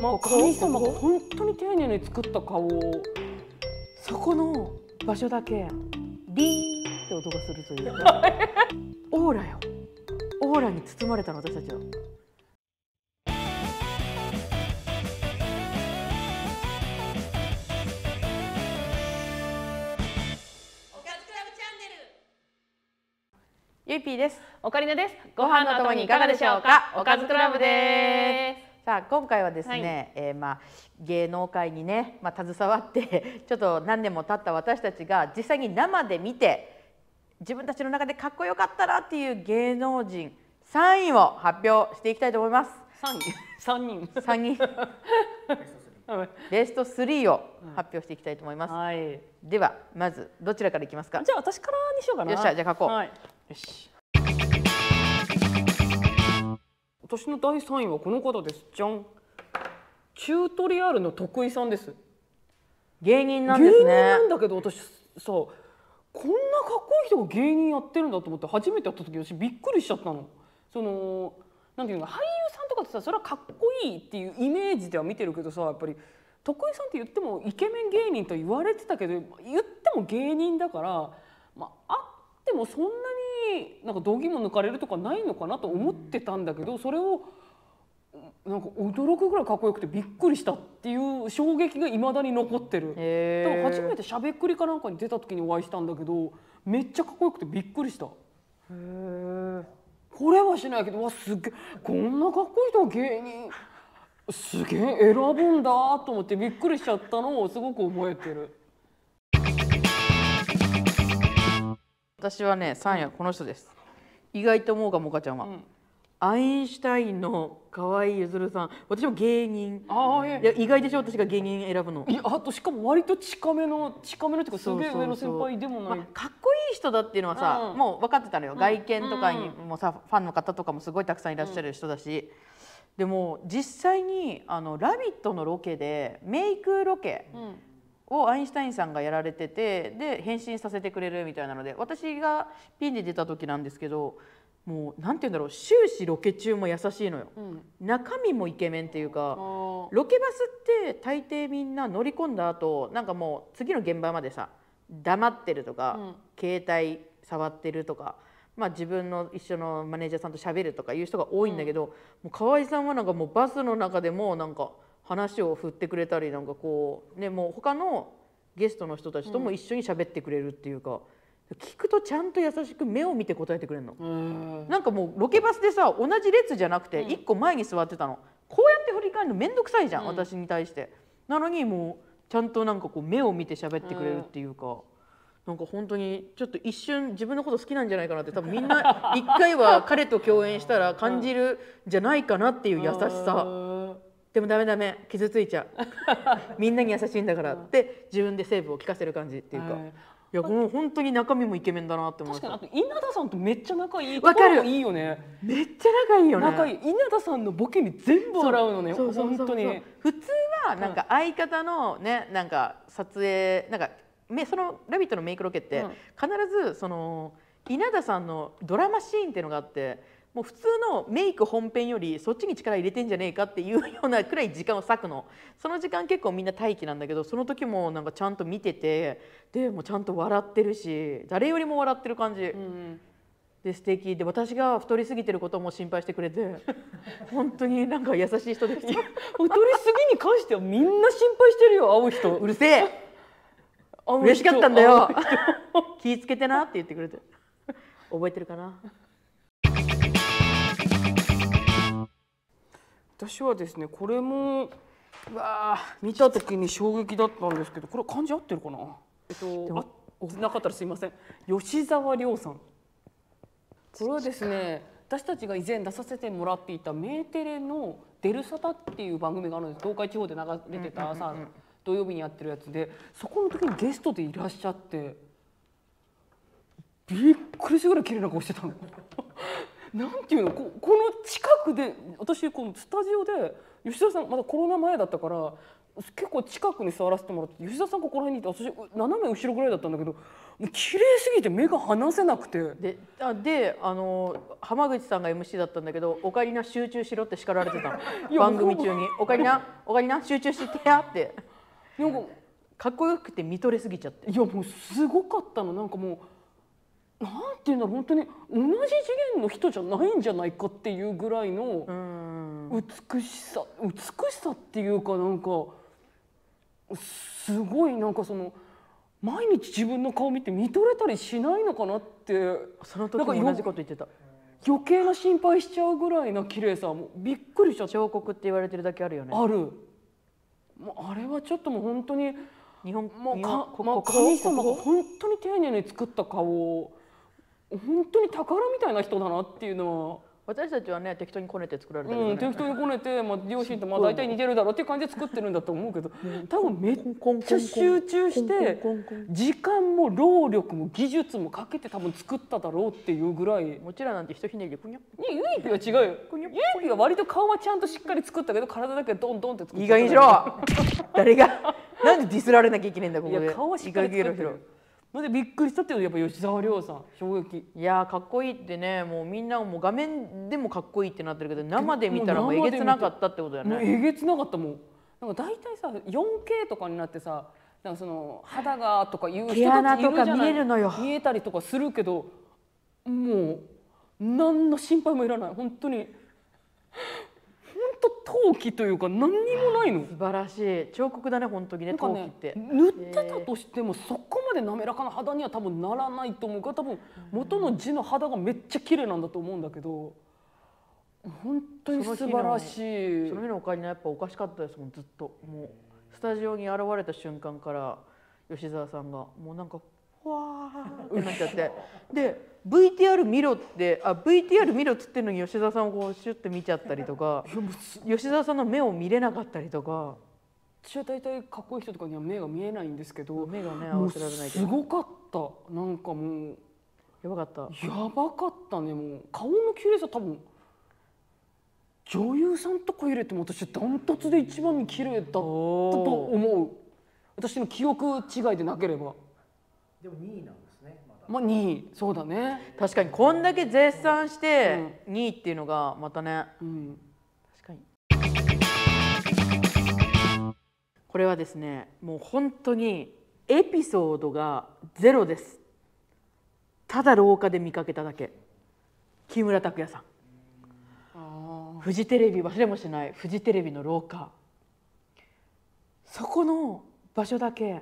まあ、神様が本当に丁寧に作った顔そこの場所だけビーンって音がするというか オーラよオーラに包まれたの私たちは。ゆいぴーです。オカリナです。ご飯のともにいかがでしょうか。おかずクラブです。さあ今回はですね、はい、えー、まあ、芸能界にね、まあ、携わって ちょっと何年も経った私たちが実際に生で見て自分たちの中でかっこよかったなっていう芸能人3位を発表していきたいと思います。3人3 人 ベスト3を発表していきたいと思います、うんはい、ではまずどちらからいきますかじゃあ私からにしようかなよっしゃじゃあ書こう、はい、よし私の第3位はこの方ですじゃんチュートリアルの得意さんです芸人なんですね芸人なんだけど私さこんなかっこいい人が芸人やってるんだと思って初めて会った時私びっくりしちゃったのそのなんていうの俳優さんとかってさそれはかっこいいっていうイメージでは見てるけどさやっぱり徳井さんって言ってもイケメン芸人と言われてたけど言っても芸人だから、まあ、あってもそんなにになんか度肝も抜かれるとかないのかなと思ってたんだけどそれをなんか驚くぐらいかっこよくてびっくりしたっていう衝撃がいまだに残ってる初めてしゃべっくりかなんかに出た時にお会いしたんだけどめっちゃかっこよくてびっくりした。これはしないけどわすげこんなかっこいい人芸人すげえ選ぶんだと思ってびっくりしちゃったのをすごく覚えてる。私はね3位はこの人です、意外と思うかもかちゃんは、うん、アインシュタインの河合ゆずるさん私も芸人あ、いや意外でしょ私が芸人選ぶのいやあとしかも割と近めの近めのっていうかすげえ上の先輩でもない、まあ、かっこいい人だっていうのはさ、うん、もう分かってたのよ、うん、外見とかにもさ、ファンの方とかもすごいたくさんいらっしゃる人だし、でも実際に「あのラビット!」のロケでメイクロケをアインシュタインさんがやられててで返信させてくれるみたいなので私がピンで出た時なんですけどもう何て言うんだろう終始ロケ中も優しいのよ、うん、中身もイケメンっていうかロケバスって大抵みんな乗り込んだ後なんかもう次の現場までさ黙ってるとか、うん、携帯触ってるとか。まあ、自分の一緒のマネージャーさんと喋るとかいう人が多いんだけど、うん、もう河合さんはなんかもうバスの中でもなんか話を振ってくれたりなんかこうねもう他のゲストの人たちとも一緒に喋ってくれるっていうか、うん、聞くとちゃんと優しく目を見て答えてくれるの、ん、なんかもうロケバスでさ同じ列じゃなくて1個前に座ってたの、こうやって振り返るの面倒くさいじゃん、うん、私に対してなのにもうちゃんとなんかこう目を見て喋ってくれるっていうか。なんか本当にちょっと一瞬自分のこと好きなんじゃないかなって多分みんな一回は彼と共演したら感じるんじゃないかなっていう優しさ。でもダメダメ傷ついちゃう みんなに優しいんだからって自分でセーブを聞かせる感じっていうか。はいいやもう本当に中身もイケメンだなって思って確かに稲田さんとめっちゃ仲いいわかるいいよねめっちゃ仲いいよね仲いい稲田さんのボケに全部笑うのねそう本当に普通はなんか相方のねなんか撮影なんかめその「ラビット!」のメイクロケって必ずその稲田さんのドラマシーンっていうのがあってもう普通のメイク本編よりそっちに力入れてんじゃねえかっていうようなくらい時間を割くのその時間結構みんな待機なんだけどその時もなんかちゃんと見ててでもちゃんと笑ってるし誰よりも笑ってる感じ、うん、で素敵で私が太りすぎてることも心配してくれて 本当になんか優しい人です太りすぎに関してはみんな心配してるよ会う人うるせえ嬉しかったんだよ 気ぃつけてなって言ってくれて覚えてるかな私はですねこれもわあ見た時に衝撃だったんですけどこれ漢字合ってるかなえっとあなかったらすいません吉沢亮さんこれはですね私たちが以前出させてもらっていたメーテレの「デルサタ」っていう番組があるんです東海地方で流れてた朝、うんうん、土曜日にやってるやつでそこの時にゲストでいらっしゃってびっくりするぐらい綺麗な顔してたの。なんていうのここの近くで私このスタジオで吉田さんまだコロナ前だったから結構近くに座らせてもらって吉田さんここら辺にいて私斜め後ろぐらいだったんだけどもう綺麗すぎて目が離せなくてであであの浜口さんが MC だったんだけど「おかリりな集中しろ」って叱られてた 番組中に「おかリりなおかりな集中してや」って。なんかかっこよくて見とれすぎちゃっていやもうすごかったのなんかもうなんていうの本当に同じ次元の人じゃないんじゃないかっていうぐらいの美しさ美しさっていうかなんかすごいなんかその毎日自分の顔見て見とれたりしないのかなってその時も同じこと言ってた余計な心配しちゃうぐらいな綺麗さもびっくりしちゃった彫刻って言われてるだけあるよねあるもうあれはちょっともう本当に日本もうまあ、神様が本当に丁寧に作った顔本当に宝みたいな人だなっていうのは。私たちはね適当にこねて作られたけねうん、適当にこねて、まあ、両親とまあ大体似てるだろうっていう感じで作ってるんだと思うけど多分めっちゃ集中して時間も労力も技術もかけて多分作っただろうっていうぐらいもちろんなんてひとひねりでくにょゆいぴは違うよゆいぴは割と顔はちゃんとしっかり作ったけど体だけドンドンって作ったいい加減にしろ誰がなんでディスられなきゃいけないんだここでいや顔はしっかり作ってるんでびっくりしたっていうやっぱ吉沢亮さん衝撃いやーかっこいいってねもうみんなもう画面でもかっこいいってなってるけど生で見たらもうえげつなかったってことだよねえげつなかったもんなんか大体さ 4K とかになってさなんかその肌がとかいう人たちいなとか見えるのよ見えたりとかするけどもう何の心配もいらない本当に陶器というか何にもないの素晴らしい彫刻だね本当にね陶器って塗ってたとしても、そこまで滑らかな肌には多分ならないと思うから多分元の字の肌がめっちゃ綺麗なんだと思うんだけど本当に素晴らしいその日のおかはやっぱおかしかったですもんずっともうスタジオに現れた瞬間から吉沢さんがもうなんかわーってなっちゃってで VTR 見ろってあ VTR 見ろっつってるのに吉沢さんをこうシュッて見ちゃったりとか 吉沢さんの目を見れなかったりとか。私は大体かっこいい人とかには目が見えないんですけど目がね合わせられないけどすごかったなんかもうやばかったやばかったねもう顔の綺麗さ多分女優さんとか入れても私ダントツで一番に綺麗だったと思う私の記憶違いでなければでも2位なんですね、まだ。まあ、2位、そうだね。確かに、こんだけ絶賛して2位っていうのがまたね。うん、確かに。これはですね、もう本当にエピソードがゼロです。ただ廊下で見かけただけ。木村拓哉さん。フジテレビ忘れもしないフジテレビの廊下そこの場所だけ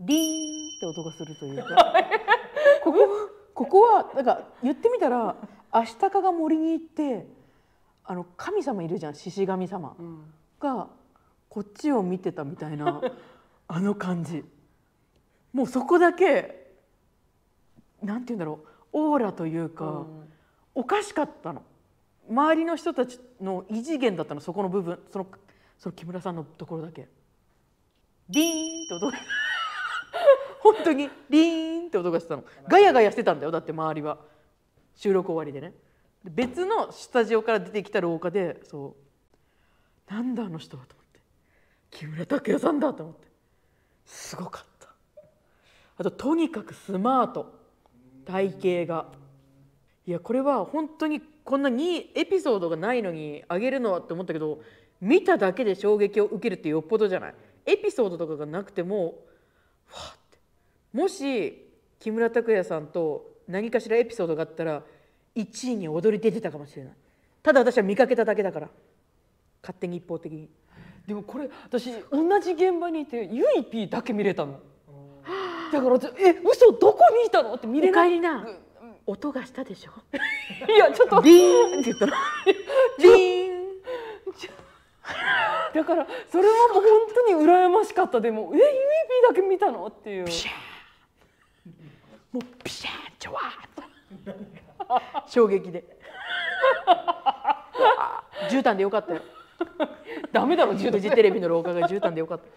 リーンって音がするというか ここここはなんか言ってみたらアシタカが森に行ってあの神様いるじゃん獅子神様がこっちを見てたみたいな あの感じもうそこだけなんて言うんだろうオーラというか、おかしかったの周りの人たちの異次元だったのそこの部分そのその木村さんのところだけ。ビーンと音が。本当にリーンって音がしてたのガヤガヤしてたんだよだって周りは収録終わりでね別のスタジオから出てきた廊下でそうなんだあの人はと思って木村拓哉さんだと思ってすごかったあととにかくスマート体型がいやこれは本当にこんなにエピソードがないのにあげるのはって思ったけど見ただけで衝撃を受けるってよっぽどじゃないエピソードとかがなくてもわっもし木村拓哉さんと何かしらエピソードがあったら1位に踊り出てたかもしれないただ私は見かけただけだから勝手に一方的にでもこれ私同じ現場にいてゆいぴーだけ見れたのだからえ嘘どこにいたのって見れない。な音がしたでしょ いやちょっとーンって言ったら ーン だからそれはもう本当に羨ましかったでもえいぴーだけ見たのっていう。もうピシャーチョワーと 衝撃で 絨毯でよかったよダメだろ フジテレビの廊下が絨毯でよかったっ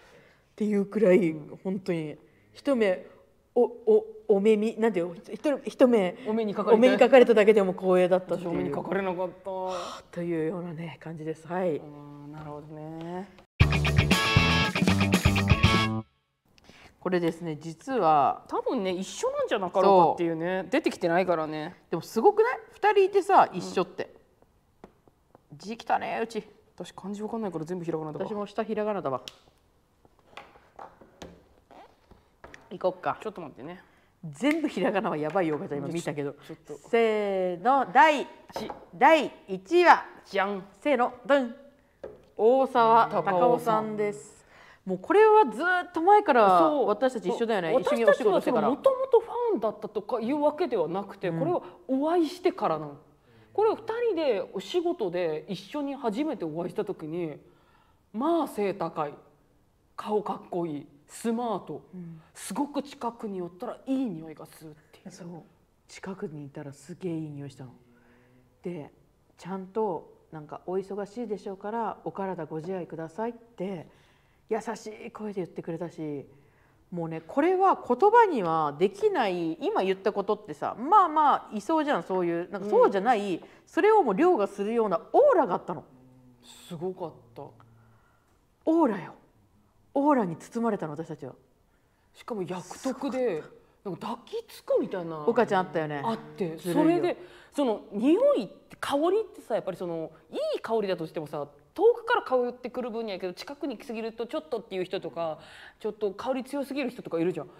ていうくらい本当に一目おおお目見なんていう一目お目にかかお目にかかれただけでも光栄だったっお目にかかれなかったというようなね感じですはいなるほどねこれですね実は多分ね一緒なんじゃなかろうかっていうね出てきてないからねでもすごくない2人いてさ一緒って、うん、字きたねうち私漢字わかんないから全部ひらがなだわ私も下ひらがなだわ行こっかちょっと待ってね全部ひらがなはやばいよ方今見たけどせーの第第1位はじゃんせーのドン大沢高尾さんですもうこれはずっと前から私たち一緒だよね一緒にお仕事してからもともとファンだったとかいうわけではなくて、うん、これはお会いしてからなのこれを2人でお仕事で一緒に初めてお会いした時にまあ背高い顔かっこいいスマート、うん、すごく近くに寄ったらいい匂いがするっていうそう近くにいたらすげえいい匂いしたの。でちゃんとなんかお忙しいでしょうからお体ご自愛くださいって優しい声で言ってくれたしもうねこれは言葉にはできない今言ったことってさまあまあいそうじゃんそういうなんかそうじゃない、うん、それをもう凌駕するようなオーラがあったのすごかったオーラよオーラに包まれたの私たちはしかも約束でなんか抱きつくみたいな岡ちゃんあったよねあってそれでその匂いって香りってさやっぱりそのいい香りだとしてもさ遠くから顔寄ってくる分にはいいけど近くに来すぎるとちょっとっていう人とかちょっと香り強すぎる人とかいるじゃん。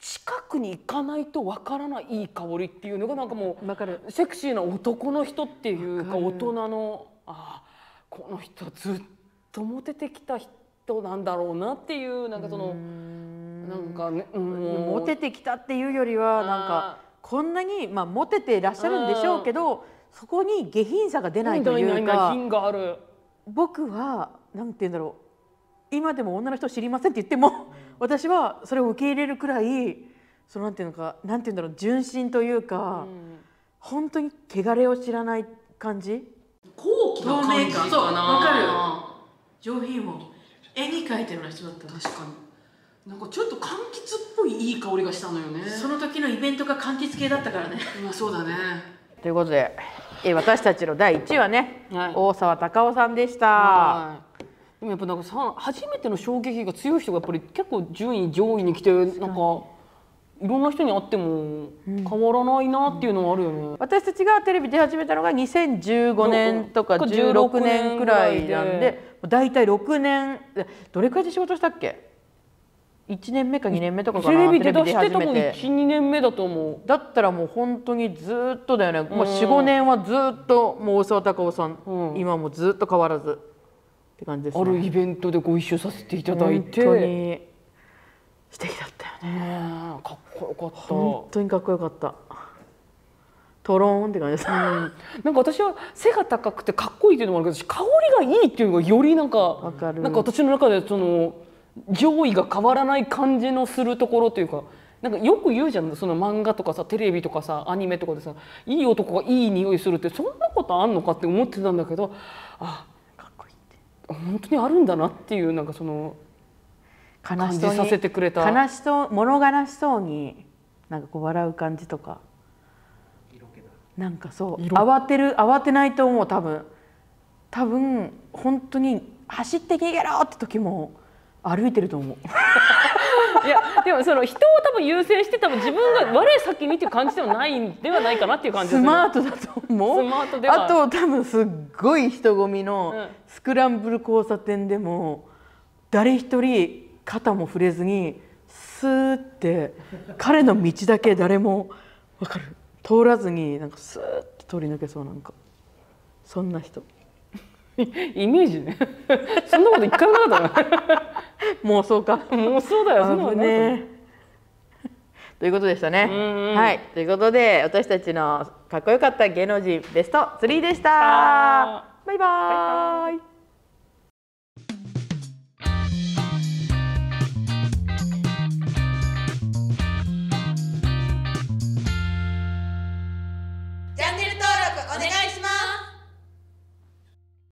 近くに行かないとわからないいい香りっていうのがなんかもうセクシーな男の人っていうか大人のああこの人ずっとモテてきた人なんだろうなっていうなんかそのなんかね、うん、モテてきたっていうよりはなんかこんなにまあモテていらっしゃるんでしょうけどそこに下品さが出ないというか。品がある僕は何て言うんだろう今でも女の人知りませんって言っても、私はそれを受け入れるくらいそのなんていうのかなんて言うんだろう純真というか、うん、本当に汚れを知らない感じ高貴な感じかなそかる上品も絵に描いたような人だった確かになんかちょっと柑橘っぽいいい香りがしたのよねその時のイベントが柑橘系だったからね、うん、そうだねということでえ私たちの第1位はね、はい、大沢たかおさんでした。でもやっぱなんかさ初めての衝撃が強い人がやっぱり結構順位上位に来てなんかいろんな人に会っても変わらないなっていうのはあるよね、うん、私たちがテレビ出始めたのが2015年とか16年くらいなんで大体6年どれくらいで仕事したっけ1年目か2年目とかかなテレビで出してたもん12年目だと思うだったらもう本当にずっとだよね、うん、45年はずっともう大沢たかおさん、うん、今もずっと変わらずって感じです、ね、あるイベントでご一緒させていただいて本当に素敵だったよね、ね、かっこよかった本当にかっこよかったトローンって感じです、ね、なんか私は背が高くてかっこいいっていうのもあるけど香りがいいっていうのがよりなんかなんか私の中でその、うん上位が変わらない感じのするところというか。なんかよく言うじゃんその漫画とかさテレビとかさアニメとかでさいい男がいい匂いするってそんなことあんのかって思ってたんだけどあかっこいいって本当にあるんだなっていうなんかその感じさせてくれた悲しそう物悲しそうになんかこう笑う感じとかなんかそう慌てる慌てないと思う多分多分本当に走って逃げろって時も歩いてると思う いやでもその人を多分優先して多分自分が我先にっていう感じではないんではないかなっていう感じです、ね、スマートだと思うスマートであと多分すっごい人混みのスクランブル交差点でも、誰一人肩も触れずにスーって彼の道だけ誰も分かる通らずになんかスーッと通り抜けそうなんかそんな人。イメージねそんなこと一回もなかった妄想か妄想だよそんなのねということでしたね、はい、ということで私たちのかっこよかった芸能人ベスト3でしたバイバイ